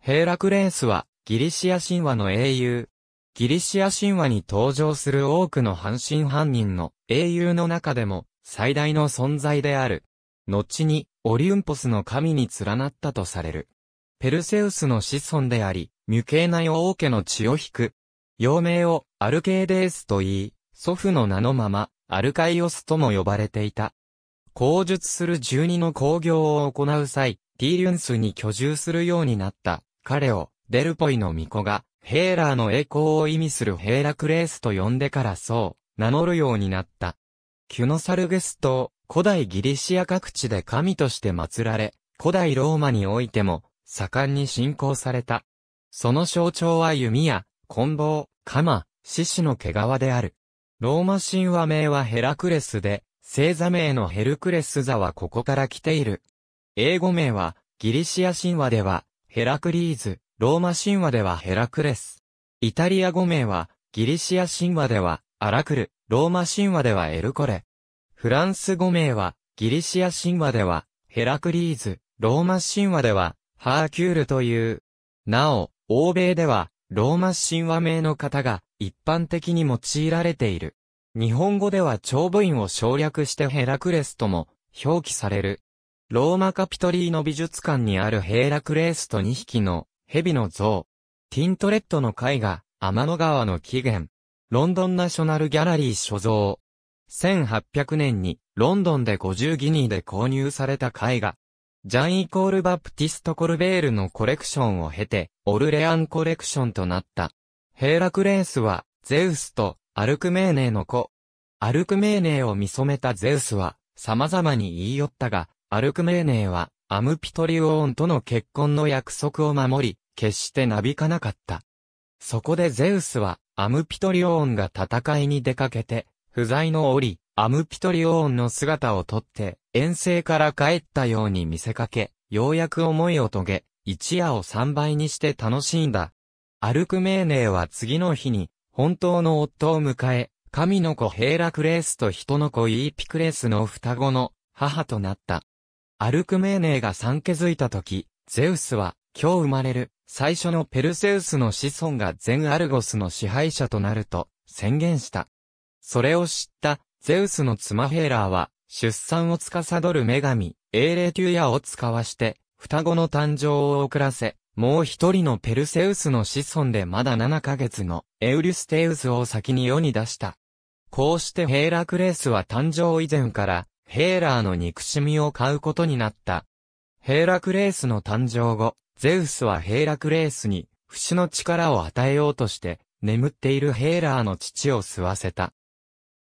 ヘイラクレースは、ギリシア神話の英雄。ギリシア神話に登場する多くの半神半人の英雄の中でも、最大の存在である。後に、オリュンポスの神に連なったとされる。ペルセウスの子孫であり、無形な王家の血を引く。幼名をアルケーデースと言い、祖父の名のまま、アルカイオスとも呼ばれていた。口述する十二の工業を行う際、ティーリュンスに居住するようになった。彼を、デルポイの巫女が、ヘーラーの栄光を意味するヘーラクレースと呼んでからそう、名乗るようになった。キュノサルゲス島、古代ギリシア各地で神として祀られ、古代ローマにおいても、盛んに信仰された。その象徴は弓や、棍棒、鎌、獅子の毛皮である。ローマ神話名はヘラクレスで、星座名のヘルクレス座はここから来ている。英語名は、ギリシア神話では、ヘラクリーズ、ローマ神話ではヘラクレス。イタリア語名は、ギリシア神話では、アラクル、ローマ神話ではエルコレ。フランス語名は、ギリシア神話では、ヘラクリーズ、ローマ神話では、ハーキュールという。なお、欧米では、ローマ神話名の方が一般的に用いられている。日本語では長母音を省略してヘラクレスとも表記される。ローマカピトリーの美術館にあるヘイラクレースと2匹の蛇の像。ティントレットの絵画、天の川の起源。ロンドンナショナルギャラリー所蔵。1800年にロンドンで50ギニーで購入された絵画。ジャン・イコール・バプティスト・コルベールのコレクションを経て、オルレアンコレクションとなった。ヘイラクレースは、ゼウスとアルクメーネーの子。アルクメーネーを見染めたゼウスは、様々に言い寄ったが、アルクメーネーは、アムピトリオーンとの結婚の約束を守り、決してなびかなかった。そこでゼウスは、アムピトリオーンが戦いに出かけて、不在の折、アムピトリオーンの姿をとって、遠征から帰ったように見せかけ、ようやく思いを遂げ、一夜を三倍にして楽しんだ。アルクメーネーは次の日に、本当の夫を迎え、神の子ヘイラクレースと人の子イーピクレースの双子の母となった。アルクメーネーが産気づいた時、ゼウスは、今日生まれる、最初のペルセウスの子孫が全アルゴスの支配者となると、宣言した。それを知った、ゼウスの妻ヘーラーは、出産を司る女神、エーレテュヤを使わして、双子の誕生を遅らせ、もう一人のペルセウスの子孫でまだ7ヶ月のエウリュステウスを先に世に出した。こうしてヘーラクレースは誕生以前からヘーラーの憎しみを買うことになった。ヘーラクレースの誕生後、ゼウスはヘーラクレースに、不死の力を与えようとして、眠っているヘーラーの父を吸わせた。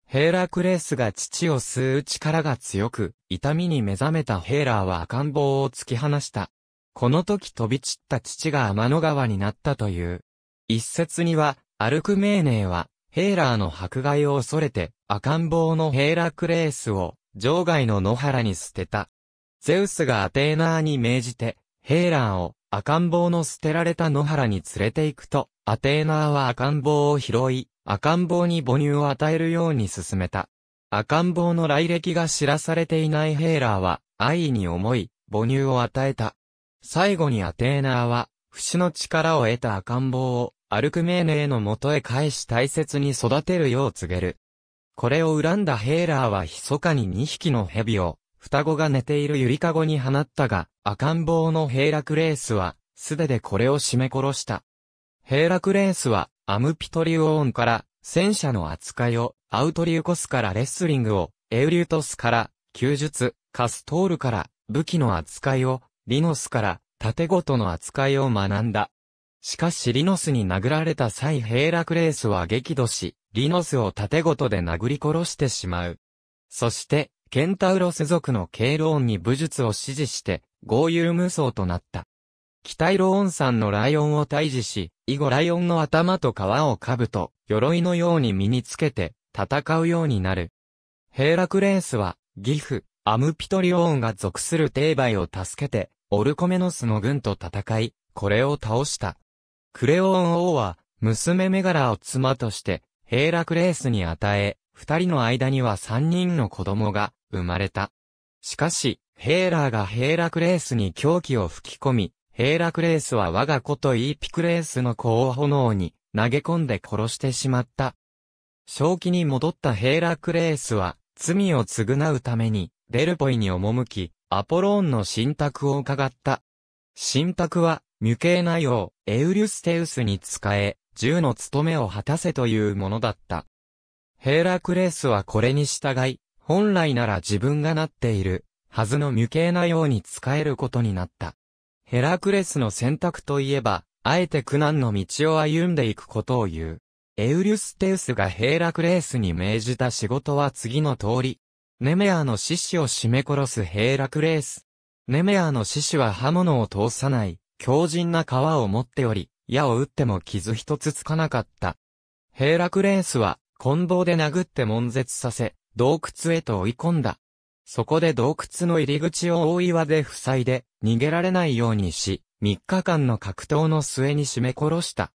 ヘーラクレースが父を吸う力が強く、痛みに目覚めたヘーラーは赤ん坊を突き放した。この時飛び散った父が天の川になったという。一説には、アルクメーネーは、ヘーラーの迫害を恐れて、赤ん坊のヘーラクレースを、場外の野原に捨てた。ゼウスがアテーナーに命じて、ヘーランを赤ん坊の捨てられた野原に連れて行くと、アテーナーは赤ん坊を拾い、赤ん坊に母乳を与えるように進めた。赤ん坊の来歴が知らされていないヘーラーは、愛に思い、母乳を与えた。最後にアテーナーは、不死の力を得た赤ん坊を、アルクメーネへの元へ返し大切に育てるよう告げる。これを恨んだヘーラーは密かに2匹の蛇を、双子が寝ているゆりかごに放ったが、赤ん坊のヘーラクレースは、素手でこれを締め殺した。ヘーラクレースは、アムピトリオーンから、戦車の扱いを、アウトリウコスからレスリングを、エウリュトスから、弓術、カストールから、武器の扱いを、リノスから、盾ごとの扱いを学んだ。しかしリノスに殴られた際ヘイラクレースは激怒し、リノスを盾ごとで殴り殺してしまう。そして、ケンタウロス族のケイローンに武術を指示して、豪遊無双となった。北イローンさんのライオンを退治し、以後ライオンの頭と皮をかぶと、鎧のように身につけて、戦うようになる。ヘイラクレースは、ギフ、アムピトリオーンが属するテイバイを助けて、オルコメノスの軍と戦い、これを倒した。クレオン王は、娘メガラを妻として、ヘーラクレースに与え、二人の間には三人の子供が生まれた。しかし、ヘーラーがヘーラクレースに狂気を吹き込み、ヘーラクレースは我が子とイーピクレースの子を炎に投げ込んで殺してしまった。正気に戻ったヘーラクレースは、罪を償うために、デルポイに赴き、アポローンの神託を伺った。神託は、無形なよう、エウリュステウスに仕え、銃の務めを果たせというものだった。ヘーラクレースはこれに従い、本来なら自分がなっている、はずの無形なように仕えることになった。ヘラクレスの選択といえば、あえて苦難の道を歩んでいくことを言う。エウリュステウスがヘーラクレースに命じた仕事は次の通り。ネメアの獅子を絞め殺すヘーラクレース。ネメアの獅子は刃物を通さない、強靭な皮を持っており、矢を打っても傷一つつかなかった。ヘ楽。ラクレースは、棍棒で殴って悶絶させ、洞窟へと追い込んだ。そこで洞窟の入り口を大岩で塞いで、逃げられないようにし、3日間の格闘の末に締め殺した。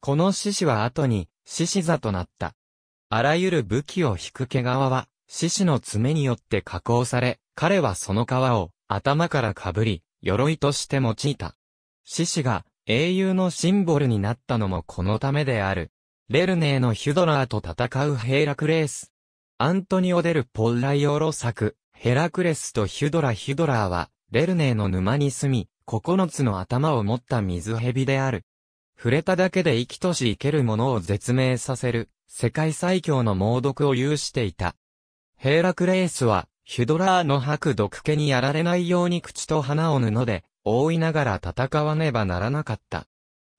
この獅子は後に、獅子座となった。あらゆる武器を引く毛皮は、獅子の爪によって加工され、彼はその皮を頭からかぶり、鎧として用いた。獅子が英雄のシンボルになったのもこのためである。レルネーのヒュドラーと戦うヘイラクレース。アントニオ・デル・ポッライオロ作、ヘラクレスとヒュドラ・ヒュドラーは、レルネーの沼に住み、9つの頭を持った水蛇である。触れただけで生きとし生けるものを絶命させる、世界最強の猛毒を有していた。ヘイラクレースは、ヒュドラーの吐く毒気にやられないように口と鼻を布で覆いながら戦わねばならなかった。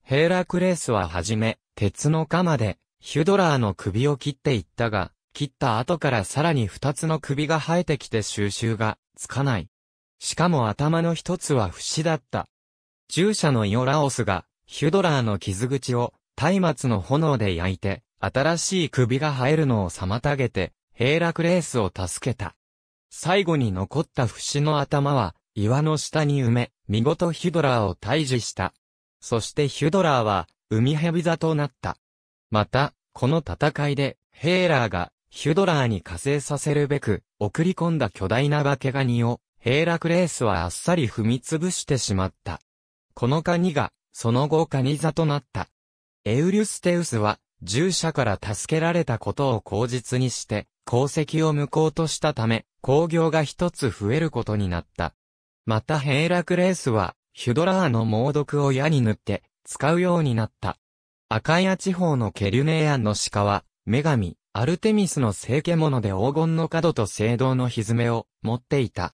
ヘーラクレースははじめ、鉄の鎌で、ヒュドラーの首を切っていったが、切った後からさらに二つの首が生えてきて収集がつかない。しかも頭の一つは不死だった。従者のイオラオスが、ヒュドラーの傷口を、松明の炎で焼いて、新しい首が生えるのを妨げて、ヘーラクレースを助けた。最後に残った節の頭は、岩の下に埋め、見事ヒュドラーを退治した。そしてヒュドラーは、海蛇座となった。また、この戦いで、ヘーラーが、ヒュドラーに加勢させるべく、送り込んだ巨大な化けガニを、ヘーラクレースはあっさり踏みつぶしてしまった。このカニが、その後カニ座となった。エウリュステウスは、従者から助けられたことを口実にして、功績を無効としたため、工業が一つ増えることになった。またヘイラクレースは、ヒュドラーの猛毒を矢に塗って、使うようになった。アカイア地方のケリュネーアンの鹿は、女神、アルテミスの聖獣で黄金の角と聖堂の蹄を持っていた。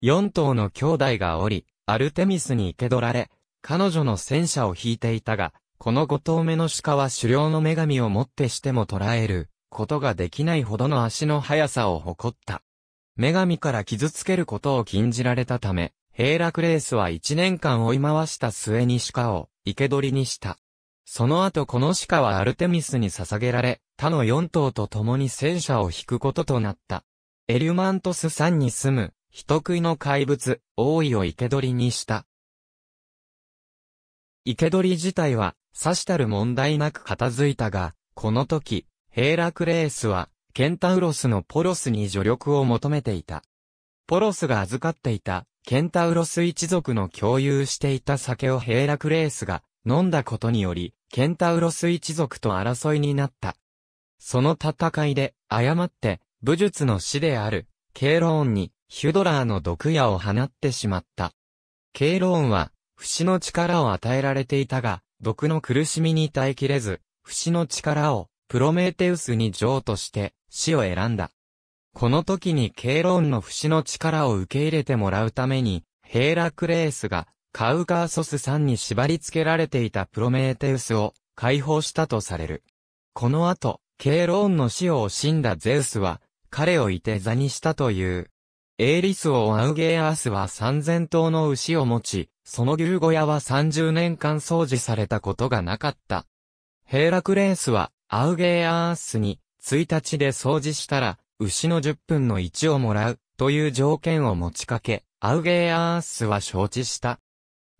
四頭の兄弟がおり、アルテミスに生け捕られ、彼女の戦車を引いていたが、この五頭目の鹿は狩猟の女神をもってしても捕らえることができないほどの足の速さを誇った。女神から傷つけることを禁じられたため、ヘイラクレースは一年間追い回した末に鹿を生け捕りにした。その後この鹿はアルテミスに捧げられ、他の4頭と共に戦車を引くこととなった。エリュマントス山に住む、人食いの怪物、王位を生け捕りにした。生け捕り自体は、刺したる問題なく片付いたが、この時、ヘイラクレースは、ケンタウロスのポロスに助力を求めていた。ポロスが預かっていた、ケンタウロス一族の共有していた酒をヘイラクレースが飲んだことにより、ケンタウロス一族と争いになった。その戦いで、誤って、武術の師である、ケイローンに、ヒュドラーの毒矢を放ってしまった。ケイローンは、不死の力を与えられていたが、毒の苦しみに耐えきれず、不死の力を、プロメーテウスに譲渡して、死を選んだ。この時にケイロンの不死の力を受け入れてもらうために、ヘーラクレースがカウカーソス山に縛り付けられていたプロメーテウスを解放したとされる。この後、ケイローンの死を惜しんだゼウスは、彼をいて座にしたという。エイリス王アウゲアースは3000頭の牛を持ち、その牛小屋は30年間掃除されたことがなかった。ヘーラクレースは、アウゲアースに、1日で掃除したら、牛の10分の1をもらう、という条件を持ちかけ、アウゲーアースは承知した。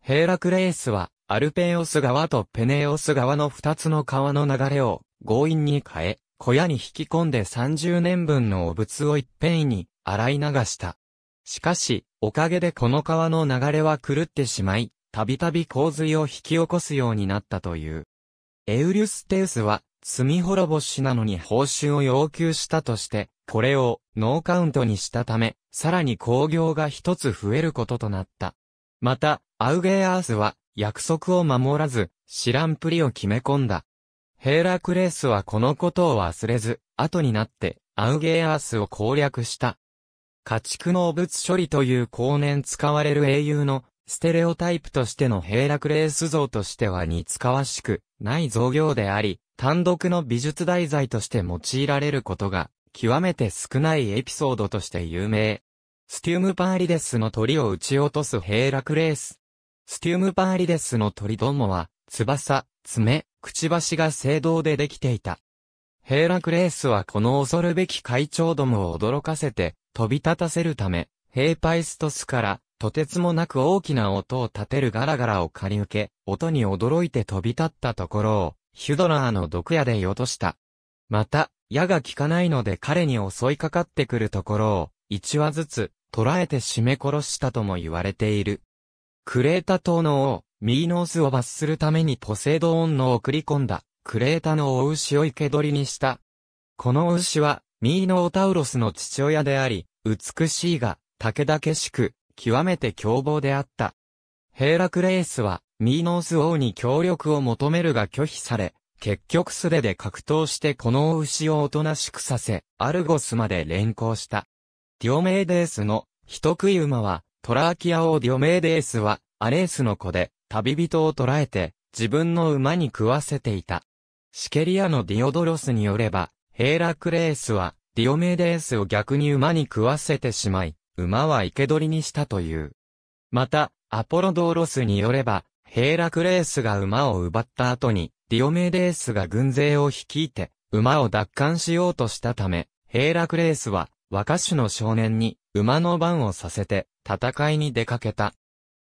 ヘーラクレースは、アルペオス川とペネオス川の二つの川の流れを強引に変え、小屋に引き込んで30年分の汚物を一遍に洗い流した。しかし、おかげでこの川の流れは狂ってしまい、たびたび洪水を引き起こすようになったという。エウリュステウスは、罪滅ぼしなのに報酬を要求したとして、これをノーカウントにしたため、さらに工業が一つ増えることとなった。また、アウゲーアースは約束を守らず、知らんぷりを決め込んだ。ヘーラクレースはこのことを忘れず、後になってアウゲーアースを攻略した。家畜の汚物処理という後年使われる英雄のステレオタイプとしてのヘーラクレース像としては似つかわしくない造業であり、単独の美術題材として用いられることが、極めて少ないエピソードとして有名。スティウムパーリデスの鳥を撃ち落とすヘーラクレース。スティウムパーリデスの鳥どもは、翼、爪、くちばしが青銅でできていた。ヘーラクレースはこの恐るべき会長どもを驚かせて、飛び立たせるため、ヘイパイストスから、とてつもなく大きな音を立てるガラガラを借り受け、音に驚いて飛び立ったところを、ヒュドラーの毒矢でよとした。また、矢が効かないので彼に襲いかかってくるところを、一羽ずつ、捕らえて締め殺したとも言われている。クレータ島の王、ミーノースを罰するためにポセイドオンの送り込んだ、クレータの王牛を生け捕りにした。この牛は、ミーノータウロスの父親であり、美しいが、たけだけしく、極めて凶暴であった。ヘーラクレースは、ミーノース王に協力を求めるが拒否され、結局素手で格闘してこの牛をおとなしくさせ、アルゴスまで連行した。ディオメーデースの人食い馬は、トラーキア王ディオメーデースは、アレースの子で、旅人を捕らえて、自分の馬に食わせていた。シケリアのディオドロスによれば、ヘーラクレースは、ディオメーデースを逆に馬に食わせてしまい、馬は生け捕りにしたという。また、アポロドーロスによれば、ヘイラクレースが馬を奪った後に、ディオメデースが軍勢を率いて、馬を奪還しようとしたため、ヘイラクレースは、若手の少年に、馬の番をさせて、戦いに出かけた。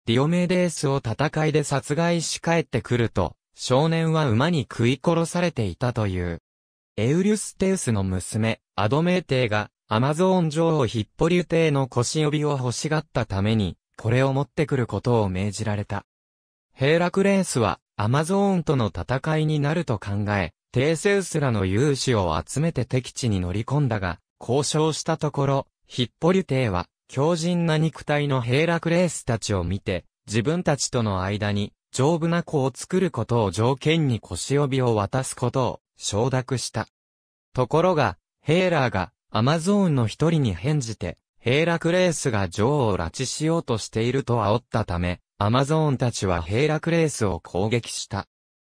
ディオメデースを戦いで殺害し帰ってくると、少年は馬に食い殺されていたという。エウリュステウスの娘、アドメーテーが、アマゾーン女王ヒッポリュテーの腰帯を欲しがったために、これを持ってくることを命じられた。ヘイラクレースはアマゾーンとの戦いになると考え、テーセウスらの勇士を集めて敵地に乗り込んだが、交渉したところ、ヒッポリュテイは強靭な肉体のヘイラクレースたちを見て、自分たちとの間に丈夫な子を作ることを条件に腰帯を渡すことを承諾した。ところが、ヘーラーがアマゾーンの一人に返じて、ヘイラクレースが女王を拉致しようとしていると煽ったため、アマゾーンたちはヘイラクレースを攻撃した。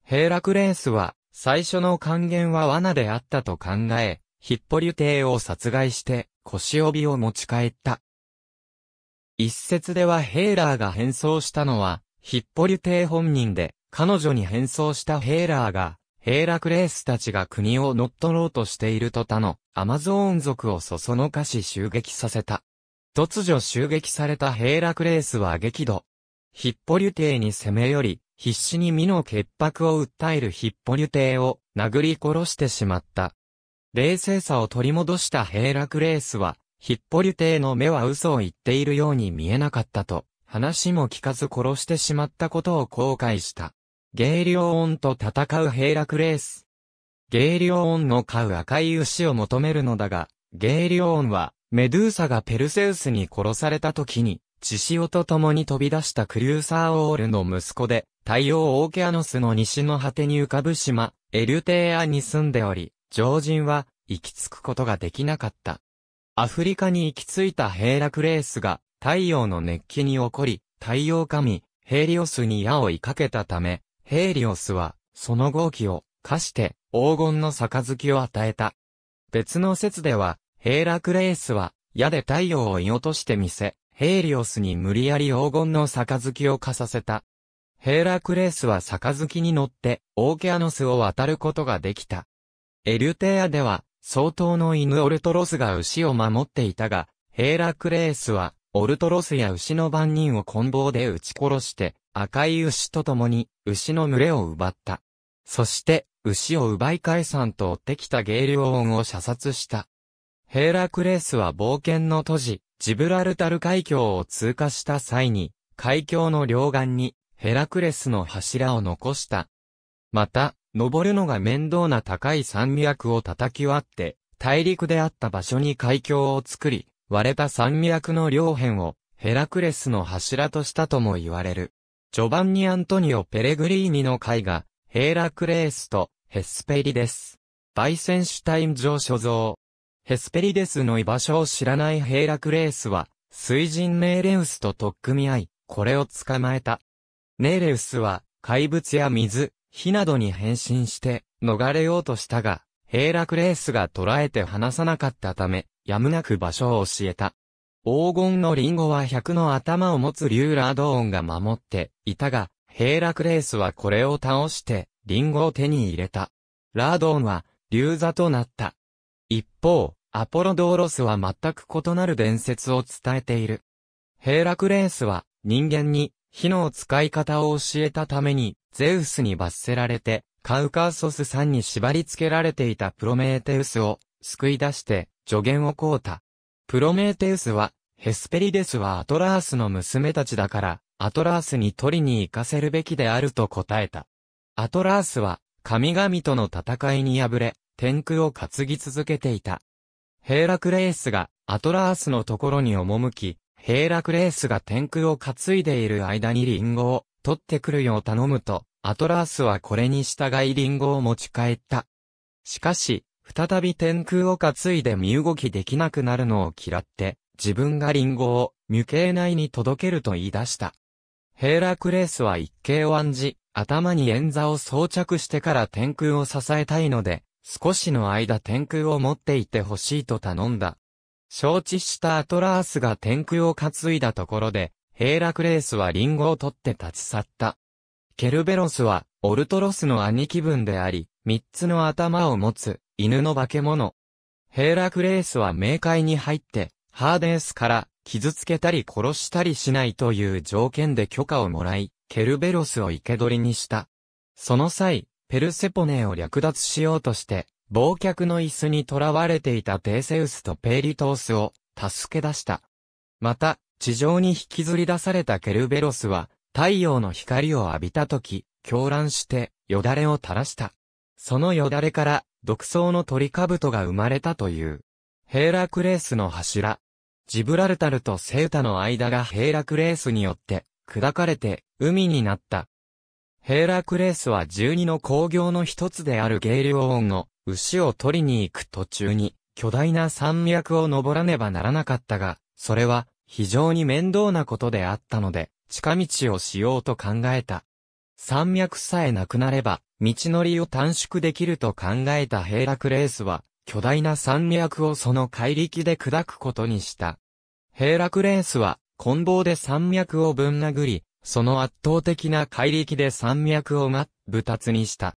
ヘイラクレースは、最初の還元は罠であったと考え、ヒッポリュ帝を殺害して、腰帯を持ち帰った。一説ではヘイラーが変装したのは、ヒッポリュ帝本人で、彼女に変装したヘイラーが、ヘイラクレースたちが国を乗っ取ろうとしていると他のアマゾーン族をそそのかし襲撃させた。突如襲撃されたヘイラクレースは激怒、ヒッポリュテーに攻め寄り、必死に身の潔白を訴えるヒッポリュテーを殴り殺してしまった。冷静さを取り戻したヘイラクレースは、ヒッポリュテーの目は嘘を言っているように見えなかったと、話も聞かず殺してしまったことを後悔した。ゲイリオーンと戦うヘイラクレース。ゲイリオーンの飼う赤い牛を求めるのだが、ゲイリオーンは、メドゥーサがペルセウスに殺された時に、血潮と共に飛び出したクリューサーオールの息子で、太陽オーケアノスの西の果てに浮かぶ島、エルテーアに住んでおり、常人は行き着くことができなかった。アフリカに行き着いたヘーラクレースが太陽の熱気に起こり、太陽神、ヘーリオスに矢を追いかけたため、ヘーリオスは、その号機を、化して、黄金の杯を与えた。別の説では、ヘーラクレースは、矢で太陽を射落としてみせ、ヘイリオスに無理やり黄金の杯を貸させた。ヘイラクレースは杯に乗ってオーケアノスを渡ることができた。エリュテアでは、相当の犬オルトロスが牛を守っていたが、ヘイラクレースは、オルトロスや牛の番人を棍棒で撃ち殺して、赤い牛と共に、牛の群れを奪った。そして、牛を奪い返さんと追ってきたゲーリオンを射殺した。ヘーラクレースは冒険の都市、ジブラルタル海峡を通過した際に、海峡の両岸に、ヘラクレスの柱を残した。また、登るのが面倒な高い山脈を叩き割って、大陸であった場所に海峡を作り、割れた山脈の両辺を、ヘラクレスの柱としたとも言われる。ジョバンニ・アントニオ・ペレグリーニの絵画、ヘーラクレースとヘスペリです。バイセンシュタイン上所蔵。ヘスペリデスの居場所を知らないヘイラクレースは、水人ネーレウスと取っ組み合い、これを捕まえた。ネーレウスは、怪物や水、火などに変身して、逃れようとしたが、ヘイラクレースが捕らえて離さなかったため、やむなく場所を教えた。黄金のリンゴは100の頭を持つリューラードーンが守っていたが、ヘイラクレースはこれを倒して、リンゴを手に入れた。ラードーンは、竜座となった。一方、アポロドーロスは全く異なる伝説を伝えている。ヘーラクレースは人間に火の使い方を教えたためにゼウスに罰せられてカウカーソス山に縛り付けられていたプロメーテウスを救い出して助言をこうた。プロメーテウスはヘスペリデスはアトラースの娘たちだからアトラースに取りに行かせるべきであると答えた。アトラースは神々との戦いに敗れ天空を担ぎ続けていた。ヘーラクレースがアトラースのところに赴き、ヘーラクレースが天空を担いでいる間にリンゴを取ってくるよう頼むと、アトラースはこれに従いリンゴを持ち帰った。しかし、再び天空を担いで身動きできなくなるのを嫌って、自分がリンゴを無形内に届けると言い出した。ヘーラクレースは一計を案じ、頭に円座を装着してから天空を支えたいので、少しの間天空を持っていてほしいと頼んだ。承知したアトラースが天空を担いだところで、ヘーラクレースはリンゴを取って立ち去った。ケルベロスは、オルトロスの兄貴分であり、三つの頭を持つ、犬の化け物。ヘーラクレースは冥界に入って、ハーデースから、傷つけたり殺したりしないという条件で許可をもらい、ケルベロスを生け捕りにした。その際、ペルセポネを略奪しようとして、忘却の椅子に囚われていたテーセウスとペーリトースを助け出した。また、地上に引きずり出されたケルベロスは、太陽の光を浴びた時、狂乱してよだれを垂らした。そのよだれから独創の鳥トが生まれたという。ヘーラクレースの柱。ジブラルタルとセウタの間がヘーラクレースによって砕かれて海になった。ヘーラクレースは12の工業の一つであるゲイルオーンの牛を取りに行く途中に巨大な山脈を登らねばならなかったが、それは非常に面倒なことであったので、近道をしようと考えた。山脈さえなくなれば、道のりを短縮できると考えたヘーラクレースは、巨大な山脈をその怪力で砕くことにした。ヘーラクレースは、棍棒で山脈をぶん殴り、その圧倒的な怪力で山脈を真っ二つにした。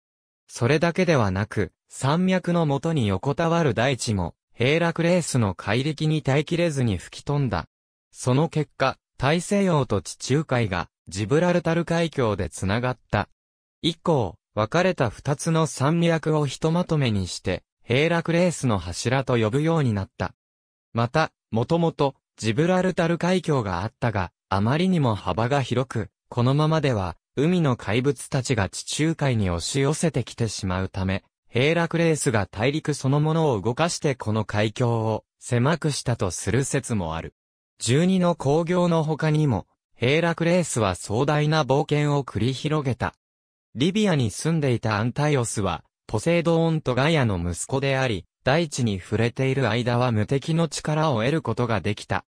それだけではなく、山脈のもとに横たわる大地も、平楽レースの怪力に耐えきれずに吹き飛んだ。その結果、大西洋と地中海が、ジブラルタル海峡で繋がった。以降、分かれた二つの山脈をひとまとめにして、平楽レースの柱と呼ぶようになった。また、もともと、ジブラルタル海峡があったが、あまりにも幅が広く、このままでは、海の怪物たちが地中海に押し寄せてきてしまうため、ヘーラクレースが大陸そのものを動かしてこの海峡を狭くしたとする説もある。12の工業の他にも、ヘーラクレースは壮大な冒険を繰り広げた。リビアに住んでいたアンタイオスは、ポセイドオンとガイアの息子であり、大地に触れている間は無敵の力を得ることができた。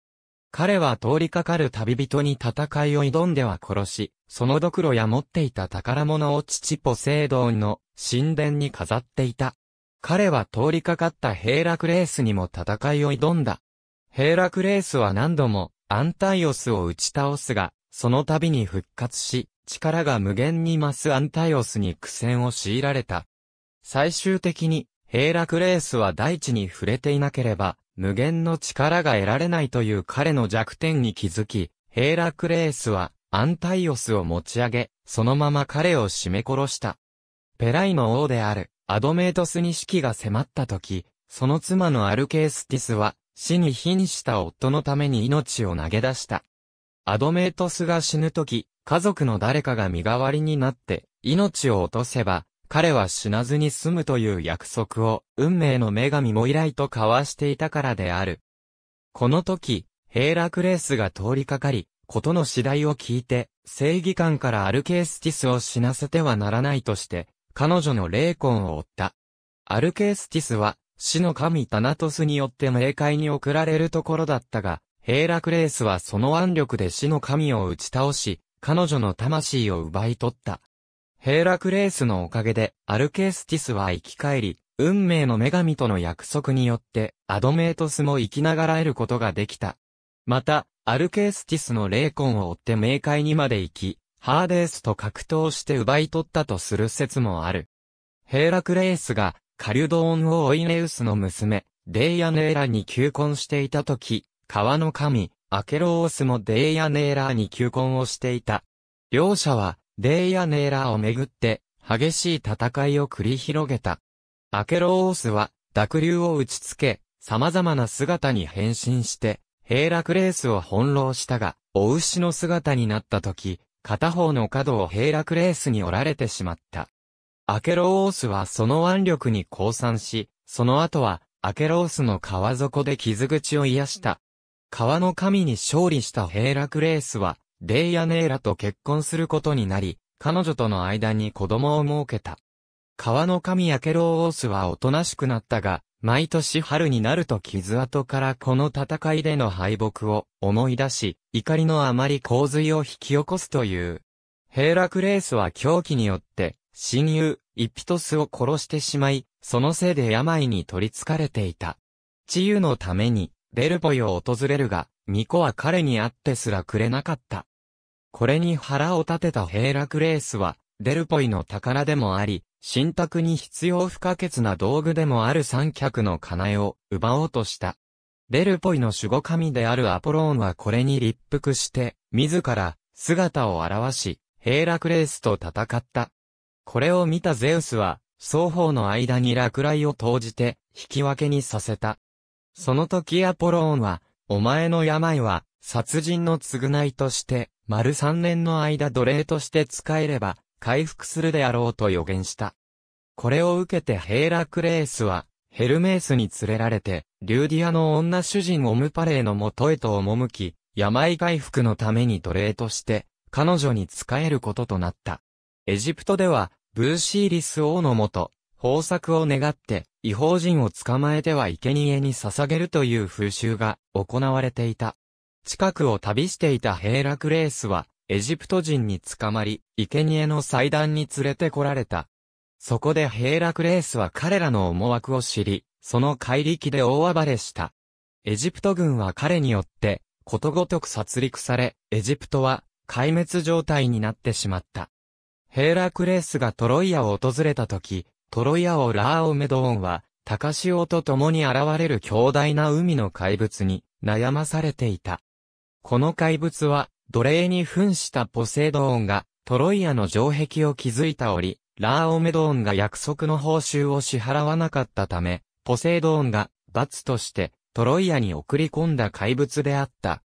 彼は通りかかる旅人に戦いを挑んでは殺し、そのドクロや持っていた宝物を父ポセイドンの神殿に飾っていた。彼は通りかかったヘイラクレースにも戦いを挑んだ。ヘイラクレースは何度もアンタイオスを打ち倒すが、その度に復活し、力が無限に増すアンタイオスに苦戦を強いられた。最終的に、ヘイラクレースは大地に触れていなければ、無限の力が得られないという彼の弱点に気づき、ヘーラクレースはアンタイオスを持ち上げ、そのまま彼を絞め殺した。ペライの王であるアドメートスに死期が迫った時、その妻のアルケースティスは死に瀕した夫のために命を投げ出した。アドメートスが死ぬ時、家族の誰かが身代わりになって命を落とせば、彼は死なずに済むという約束を、運命の女神も以来と交わしていたからである。この時、ヘーラクレースが通りかかり、ことの次第を聞いて、正義感からアルケースティスを死なせてはならないとして、彼女の霊魂を追った。アルケースティスは、死の神タナトスによって冥界に送られるところだったが、ヘーラクレースはその腕力で死の神を打ち倒し、彼女の魂を奪い取った。ヘーラクレースのおかげで、アルケースティスは生き返り、運命の女神との約束によって、アドメートスも生きながら得ることができた。また、アルケースティスの霊魂を追って冥界にまで行き、ハーデースと格闘して奪い取ったとする説もある。ヘーラクレースが、カリュドーン王オイネウスの娘、デイアネーラに求婚していたとき、川の神、アケロースもデイアネーラに求婚をしていた。両者は、レイヤネーラをめぐって、激しい戦いを繰り広げた。アケロオースは、濁流を打ちつけ、様々な姿に変身して、ヘイラクレースを翻弄したが、お牛の姿になった時、片方の角をヘイラクレースに折られてしまった。アケロオースはその腕力に降参し、その後は、アケロースの川底で傷口を癒した。川の神に勝利したヘイラクレースは、レイヤネーラと結婚することになり、彼女との間に子供を設けた。川の神やケローオースはおとなしくなったが、毎年春になると傷跡からこの戦いでの敗北を思い出し、怒りのあまり洪水を引き起こすという。ヘーラクレースは狂気によって、親友、イピトスを殺してしまい、そのせいで病に取りつかれていた。治癒のために、デルポイを訪れるが、巫女は彼に会ってすらくれなかった。これに腹を立てたヘーラクレースは、デルポイの宝でもあり、新託に必要不可欠な道具でもある三脚の金を奪おうとした。デルポイの守護神であるアポローンはこれに立腹して、自ら姿を現し、ヘーラクレースと戦った。これを見たゼウスは、双方の間に落雷を投じて、引き分けにさせた。その時アポローンは、お前の病は、殺人の償いとして、丸三年の間奴隷として使えれば、回復するであろうと予言した。これを受けてヘーラクレースは、ヘルメースに連れられて、リューディアの女主人オムパレーの元へと赴き、病回復のために奴隷として、彼女に仕えることとなった。エジプトでは、ブーシーリス王のもと、豊作を願って、違法人を捕まえては生贄に捧げるという風習が行われていた。近くを旅していたヘーラクレースは、エジプト人に捕まり、生贄の祭壇に連れてこられた。そこでヘーラクレースは彼らの思惑を知り、その怪力で大暴れした。エジプト軍は彼によって、ことごとく殺戮され、エジプトは、壊滅状態になってしまった。ヘーラクレースがトロイアを訪れた時、トロイアをラーオメドオンは、高潮と共に現れる強大な海の怪物に悩まされていた。この怪物は、奴隷に扮したポセイドーンが、トロイアの城壁を築いた折、ラーオメドーンが約束の報酬を支払わなかったため、ポセイドーンが、罰として、トロイアに送り込んだ怪物であった。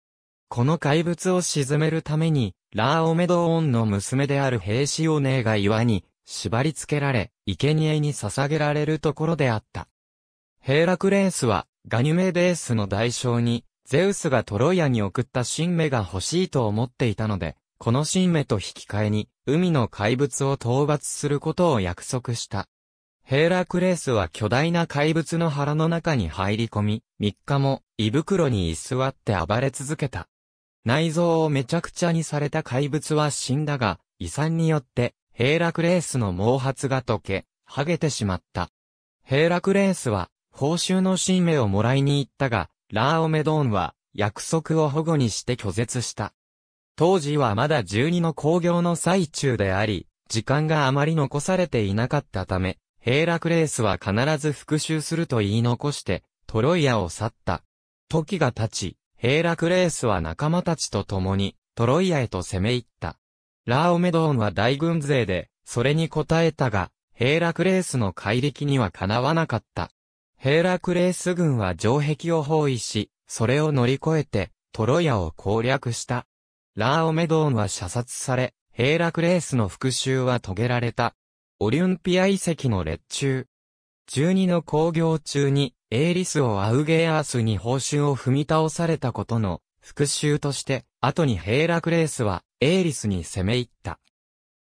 この怪物を沈めるために、ラーオメドーンの娘である兵士オネーが岩に、縛り付けられ、生贄に捧げられるところであった。ヘイラクレースは、ガニュメデースの代償に、ゼウスがトロイアに送った神芽が欲しいと思っていたので、この神芽と引き換えに、海の怪物を討伐することを約束した。ヘーラクレースは巨大な怪物の腹の中に入り込み、3日も胃袋に居座って暴れ続けた。内臓をめちゃくちゃにされた怪物は死んだが、遺産によって、ヘーラクレースの毛髪が溶け、剥げてしまった。ヘーラクレースは、報酬の神芽をもらいに行ったが、ラーオメドーンは約束を保護にして拒絶した。当時はまだ12の工業の最中であり、時間があまり残されていなかったため、ヘイラクレースは必ず復讐すると言い残して、トロイアを去った。時が経ち、ヘイラクレースは仲間たちと共に、トロイアへと攻め入った。ラーオメドーンは大軍勢で、それに応えたが、ヘイラクレースの怪力にはかなわなかった。ヘーラクレース軍は城壁を包囲し、それを乗り越えて、トロヤを攻略した。ラーオメドーンは射殺され、ヘーラクレースの復讐は遂げられた。オリュンピア遺跡の列中。12の工業中に、エイリスをアウゲアースに報酬を踏み倒されたことの復讐として、後にヘーラクレースはエイリスに攻め入った。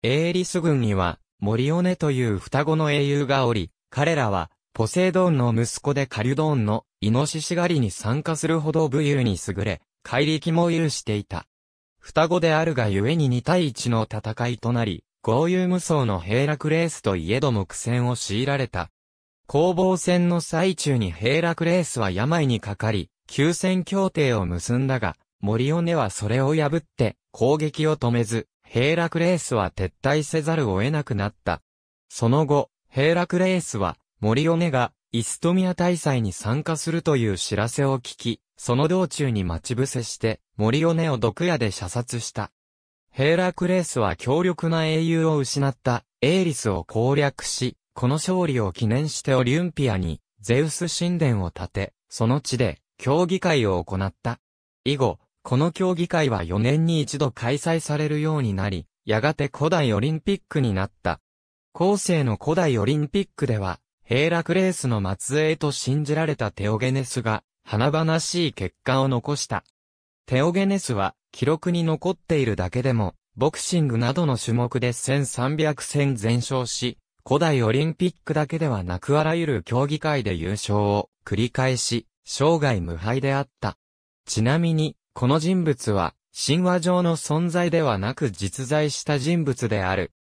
エイリス軍には、モリオネという双子の英雄がおり、彼らはポセイドーンの息子でカリュドーンのイノシシ狩りに参加するほど武勇に優れ、怪力も有していた。双子であるがゆえに2対1の戦いとなり、豪遊無双のヘイラクレースといえども苦戦を強いられた。攻防戦の最中にヘイラクレースは病にかかり、休戦協定を結んだが、モリオネはそれを破って攻撃を止めず、ヘイラクレースは撤退せざるを得なくなった。その後、ヘイラクレースは森尾根が、イストミア大祭に参加するという知らせを聞き、その道中に待ち伏せして、森尾根を毒矢で射殺した。ヘーラクレースは強力な英雄を失った、エイリスを攻略し、この勝利を記念してオリュンピアに、ゼウス神殿を建て、その地で、競技会を行った。以後、この競技会は4年に一度開催されるようになり、やがて古代オリンピックになった。後世の古代オリンピックでは、ヘーラクレースの末裔と信じられたテオゲネスが、花々しい結果を残した。テオゲネスは、記録に残っているだけでも、ボクシングなどの種目で1300戦全勝し、古代オリンピックだけではなくあらゆる競技会で優勝を繰り返し、生涯無敗であった。ちなみに、この人物は、神話上の存在ではなく実在した人物である、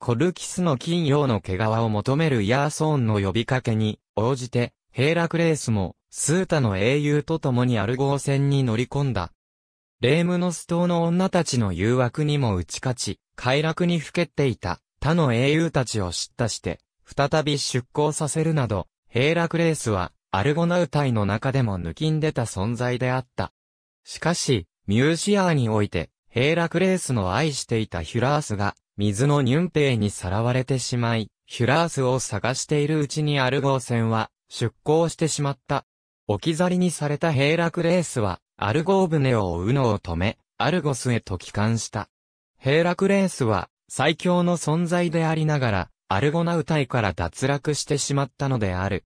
コルキスの金曜の毛皮を求めるヤーソーンの呼びかけに応じて、ヘイラクレースも、スータの英雄と共にアルゴー戦に乗り込んだ。レームノス島の女たちの誘惑にも打ち勝ち、快楽にふけていた他の英雄たちを叱咤して、再び出航させるなど、ヘイラクレースは、アルゴナウ隊の中でも抜きんでた存在であった。しかし、ミューシアーにおいて、ヘイラクレースの愛していたヒュラースが、水のニュンペイにさらわれてしまい、ヒュラースを探しているうちにアルゴー船は出港してしまった。置き去りにされたヘイラクレースは、アルゴー船を追うのを止め、アルゴスへと帰還した。ヘイラクレースは、最強の存在でありながら、アルゴナウ隊から脱落してしまったのである。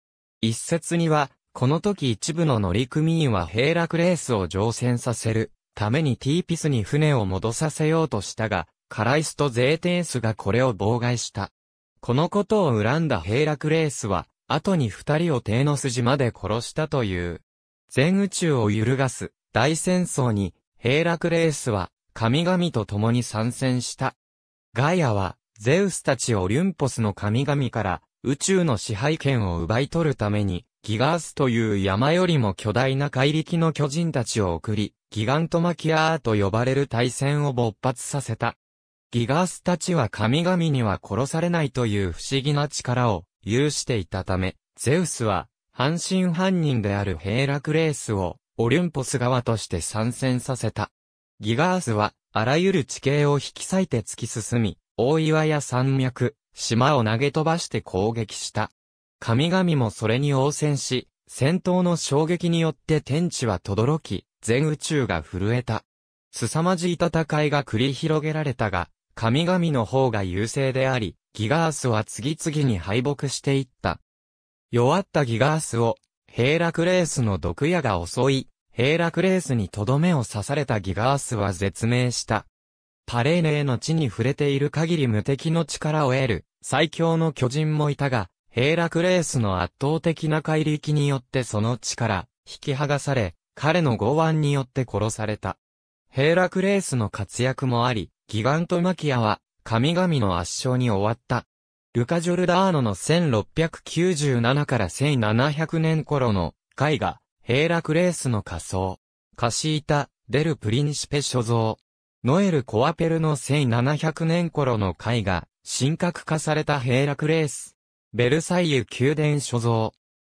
一説には、この時一部の乗組員はヘイラクレースを乗船させるためにティーピスに船を戻させようとしたが、カライスト・ゼーテンスがこれを妨害した。このことを恨んだヘイラクレースは、後に二人を帝の筋まで殺したという。全宇宙を揺るがす大戦争に、ヘイラクレースは神々と共に参戦した。ガイアは、ゼウスたちをリュンポスの神々から宇宙の支配権を奪い取るために、ギガースという山よりも巨大な怪力の巨人たちを送り、ギガントマキアーと呼ばれる大戦を勃発させた。ギガースたちは神々には殺されないという不思議な力を有していたため、ゼウスは、半信半人であるヘイラクレースを、オリュンポス側として参戦させた。ギガースは、あらゆる地形を引き裂いて突き進み、大岩や山脈、島を投げ飛ばして攻撃した。神々もそれに応戦し、戦闘の衝撃によって天地は轟き、全宇宙が震えた。凄まじい戦いが繰り広げられたが、神々の方が優勢であり、ギガースは次々に敗北していった。弱ったギガースを、ヘイラクレースの毒矢が襲い、ヘイラクレースにとどめを刺されたギガースは絶命した。パレーネへの地に触れている限り無敵の力を得る、最強の巨人もいたが、ヘイラクレースの圧倒的な怪力によってその力、引き剥がされ、彼の剛腕によって殺された。ヘイラクレースの活躍もあり、ギガントマキアは、神々の圧勝に終わった。ルカ・ジョルダーノの1697から1700年頃の絵画、ヘイラクレースの仮想。カシータ、デル・プリンシペ所蔵。ノエル・コアペルの1700年頃の絵画、神格化されたヘイラクレース。ベルサイユ宮殿所蔵。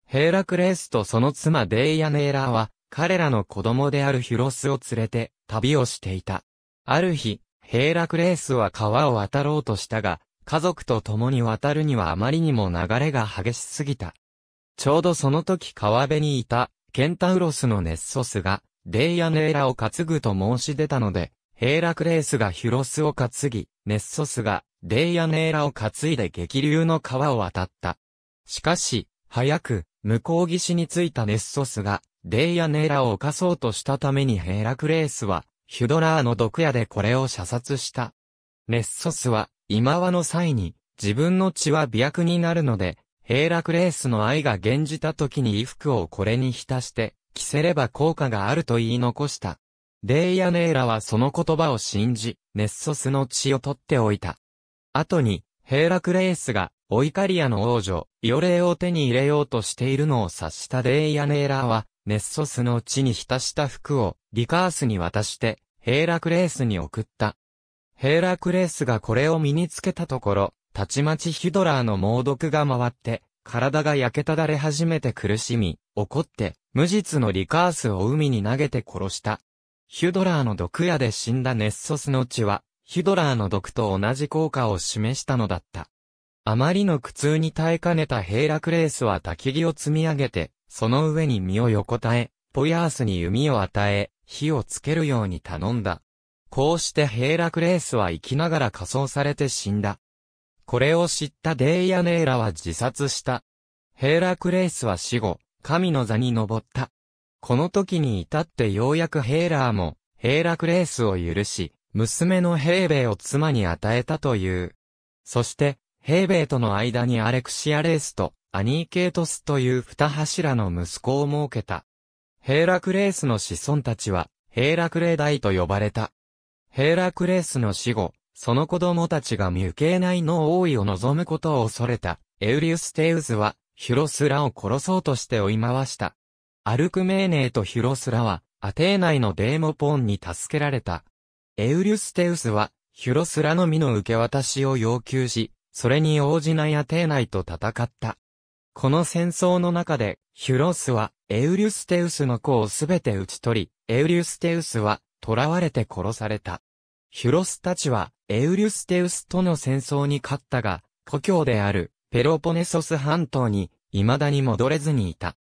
ヘイラクレースとその妻デイヤネーラーは、彼らの子供であるヒロスを連れて、旅をしていた。ある日、ヘイラクレースは川を渡ろうとしたが、家族と共に渡るにはあまりにも流れが激しすぎた。ちょうどその時川辺にいた、ケンタウロスのネッソスが、デイヤネーラを担ぐと申し出たので、ヘイラクレースがヒュロスを担ぎ、ネッソスが、デイヤネーラを担いで激流の川を渡った。しかし、早く、向こう岸に着いたネッソスが、デイヤネーラを犯そうとしたためにヘイラクレースは、ヒュドラーの毒矢でこれを射殺した。ネッソスは、今和の際に、自分の血は媚薬になるので、ヘイラクレースの愛が現じた時に衣服をこれに浸して、着せれば効果があると言い残した。デイアネーラはその言葉を信じ、ネッソスの血を取っておいた。後に、ヘイラクレースが、オイカリアの王女、イオレイを手に入れようとしているのを察したデイアネーラは、ネッソスの地に浸した服をリカースに渡して、ヘーラクレースに送った。ヘーラクレースがこれを身につけたところ、たちまちヒドラーの猛毒が回って、体が焼けただれ始めて苦しみ、怒って、無実のリカースを海に投げて殺した。ヒュドラーの毒矢で死んだネッソスの血は、ヒュドラーの毒と同じ効果を示したのだった。あまりの苦痛に耐えかねたヘイラクレースは焚き木を積み上げて、その上に身を横たえ、ポヤースに弓を与え、火をつけるように頼んだ。こうしてヘイラクレースは生きながら仮装されて死んだ。これを知ったデイヤネーラは自殺した。ヘイラクレースは死後、神の座に登った。この時に至ってようやくヘイラーも、ヘイラクレースを許し、娘のヘイベイを妻に与えたという。そして、ヘイベイとの間にアレクシアレースとアニーケートスという二柱の息子を設けた。ヘーラクレースの子孫たちは、ヘーラクレー大と呼ばれた。ヘーラクレースの死後、その子供たちが無形内の王位を望むことを恐れた、エウリウステウスは、ヒュロスラを殺そうとして追い回した。アルクメーネーとヒュロスラは、アテー内のデーモポンに助けられた。エウリュステウスは、ヒュロスラの身の受け渡しを要求し、それに応じないアテー内と戦った。この戦争の中で、ヒュロスは、エウリュステウスの子をすべて討ち取り、エウリュステウスは、囚われて殺された。ヒュロスたちは、エウリュステウスとの戦争に勝ったが、故郷である、ペロポネソス半島に、未だに戻れずにいた。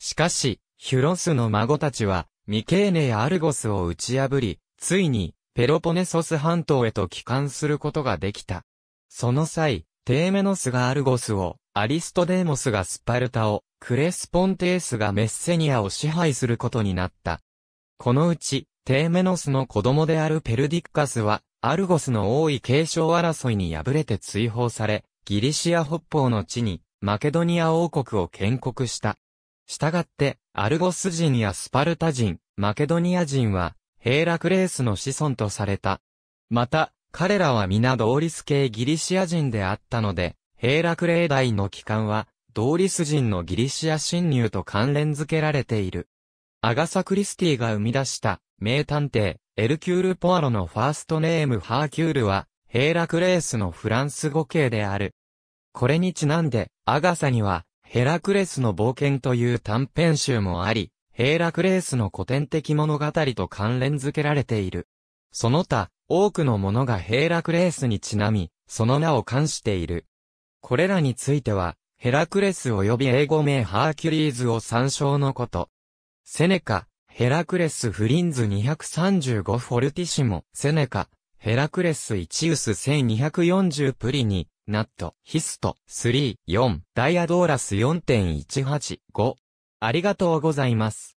しかし、ヒュロスの孫たちは、ミケーネやアルゴスを打ち破り、ついに、ペロポネソス半島へと帰還することができた。その際、テーメノスがアルゴスを、アリストデーモスがスパルタを、クレスポンテースがメッセニアを支配することになった。このうち、テーメノスの子供であるペルディッカスは、アルゴスの王位継承争いに敗れて追放され、ギリシア北方の地に、マケドニア王国を建国した。したがって、アルゴス人やスパルタ人、マケドニア人は、ヘイラクレースの子孫とされた。また、彼らは皆ドーリス系ギリシア人であったので、平楽霊大の帰還は、ドーリス人のギリシア侵入と関連づけられている。アガサ・クリスティが生み出した、名探偵、エルキュール・ポアロのファーストネームハーキュールは、ヘーラクレースのフランス語形である。これにちなんで、アガサには、ヘラクレスの冒険という短編集もあり、ヘーラクレースの古典的物語と関連づけられている。その他、多くのものがヘーラクレースにちなみ、その名を冠している。これらについては、ヘラクレス及び英語名ハーキュリーズを参照のこと。セネカ、ヘラクレスフリンズ235フォルティシモ、セネカ、ヘラクレスイチウス1240プリニ、ナット、ヒスト、3、4、ダイアドーラス4.185。ありがとうございます。